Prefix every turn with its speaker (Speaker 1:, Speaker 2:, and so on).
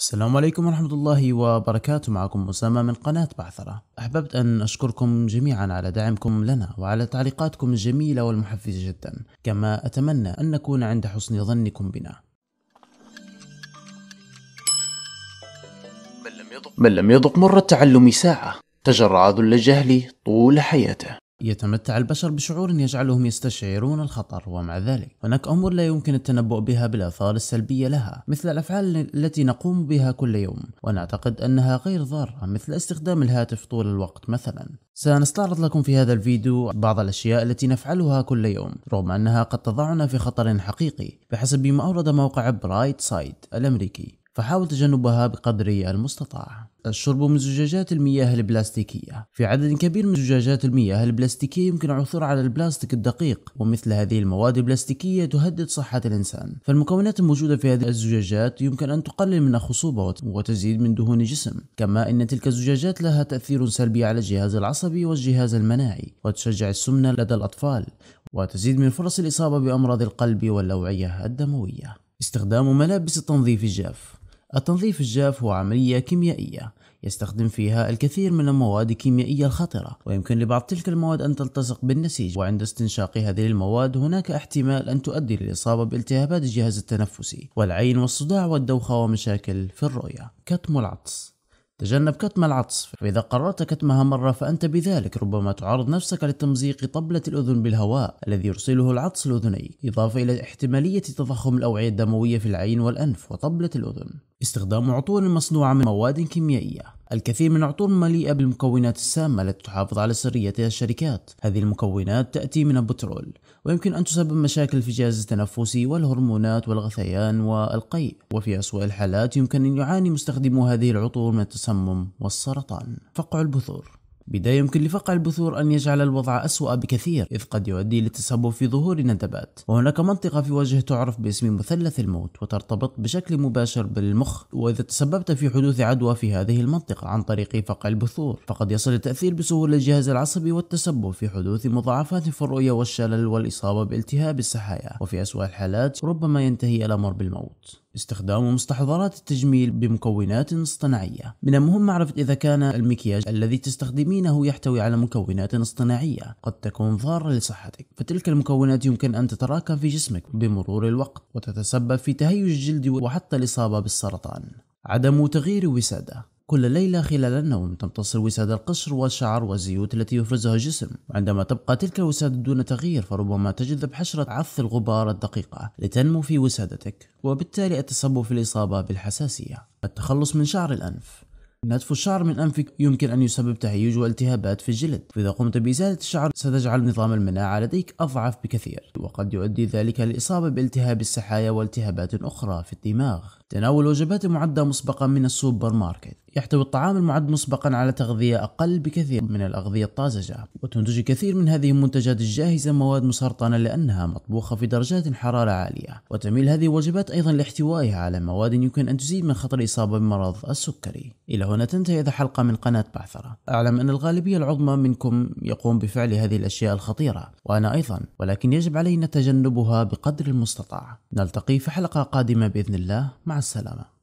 Speaker 1: السلام عليكم ورحمة الله وبركاته معكم أسامة من قناة بعثرة أحببت أن أشكركم جميعا على دعمكم لنا وعلى تعليقاتكم الجميلة والمحفزة جدا كما أتمنى أن نكون عند حسن ظنكم بنا من لم يذق مر التعلم ساعة تجرع ذل الجهل طول حياته يتمتع البشر بشعور يجعلهم يستشعرون الخطر ومع ذلك هناك أمور لا يمكن التنبؤ بها بالآثار السلبية لها مثل الأفعال التي نقوم بها كل يوم ونعتقد أنها غير ضارة مثل استخدام الهاتف طول الوقت مثلا سنستعرض لكم في هذا الفيديو بعض الأشياء التي نفعلها كل يوم رغم أنها قد تضعنا في خطر حقيقي بحسب ما أورد موقع برايت سايد الأمريكي فحاول تجنبها بقدر المستطاع الشرب من زجاجات المياه البلاستيكية في عدد كبير من زجاجات المياه البلاستيكية يمكن العثور على البلاستيك الدقيق ومثل هذه المواد البلاستيكية تهدد صحة الإنسان فالمكونات الموجودة في هذه الزجاجات يمكن أن تقلل من الخصوبة وتزيد من دهون الجسم كما أن تلك الزجاجات لها تأثير سلبي على الجهاز العصبي والجهاز المناعي وتشجع السمنة لدى الأطفال وتزيد من فرص الإصابة بأمراض القلب والأوعية الدموية استخدام ملابس التنظيف الجاف التنظيف الجاف هو عملية كيميائية يستخدم فيها الكثير من المواد الكيميائية الخطرة ويمكن لبعض تلك المواد أن تلتصق بالنسيج وعند استنشاق هذه المواد هناك احتمال أن تؤدي للإصابة بالتهابات الجهاز التنفسي والعين والصداع والدوخة ومشاكل في الرؤية كتم العطس تجنب كتم العطس فإذا قررت كتمها مرة فأنت بذلك ربما تعرض نفسك لتمزيق طبلة الأذن بالهواء الذي يرسله العطس لأذنيك إضافة إلى احتمالية تضخم الأوعية الدموية في العين والأنف وطبلة الأذن استخدام عطور مصنوعة من مواد كيميائية الكثير من العطور مليئة بالمكونات السامة التي تحافظ على سرية الشركات هذه المكونات تأتي من البترول ويمكن أن تسبب مشاكل في الجهاز التنفسي والهرمونات والغثيان والقيء وفي أسوأ الحالات يمكن أن يعاني مستخدمو هذه العطور من التسمم والسرطان فقع البثور بداية يمكن لفقع البثور أن يجعل الوضع أسوأ بكثير إذ قد يؤدي للتسبب في ظهور ندبات وهناك منطقة في وجهه تعرف باسم مثلث الموت وترتبط بشكل مباشر بالمخ وإذا تسببت في حدوث عدوى في هذه المنطقة عن طريق فقع البثور فقد يصل التأثير بسهولة الجهاز العصبي والتسبب في حدوث مضاعفات في الرؤية والشلل والإصابة بالتهاب السحايا وفي أسوأ الحالات ربما ينتهي الأمر بالموت استخدام مستحضرات التجميل بمكونات اصطناعية من المهم معرفة إذا كان المكياج الذي تستخدمينه يحتوي على مكونات اصطناعية قد تكون ضارة لصحتك فتلك المكونات يمكن أن تتراكم في جسمك بمرور الوقت وتتسبب في تهيج الجلد وحتى الإصابة بالسرطان عدم تغيير وسادة كل ليلة خلال النوم تمتص الوسادة القشر والشعر والزيوت التي يفرزها الجسم وعندما تبقى تلك الوسادة دون تغيير فربما تجذب حشرة عث الغبار الدقيقة لتنمو في وسادتك وبالتالي التسبب في الإصابة بالحساسية التخلص من شعر الأنف نتف الشعر من أنفك يمكن أن يسبب تهيج والتهابات في الجلد فإذا قمت بإزالة الشعر ستجعل نظام المناعة لديك أضعف بكثير وقد يؤدي ذلك للإصابة بالتهاب السحايا والتهابات أخرى في الدماغ تناول وجبات معدة مسبقا من السوبر ماركت يحتوي الطعام المعد مسبقا على تغذية أقل بكثير من الأغذية الطازجة وتنتج كثير من هذه المنتجات الجاهزة مواد مسرطنة لأنها مطبوخة في درجات حرارة عالية وتميل هذه الوجبات أيضا لاحتوائها على مواد يمكن أن تزيد من خطر الإصابة بمرض السكري إلى هنا تنتهي هذه الحلقة من قناة بعثرة أعلم أن الغالبية العظمى منكم يقوم بفعل هذه الأشياء الخطيرة وأنا أيضا ولكن يجب علينا تجنبها بقدر المستطاع نلتقي في حلقة قادمة بإذن الله مع السلامه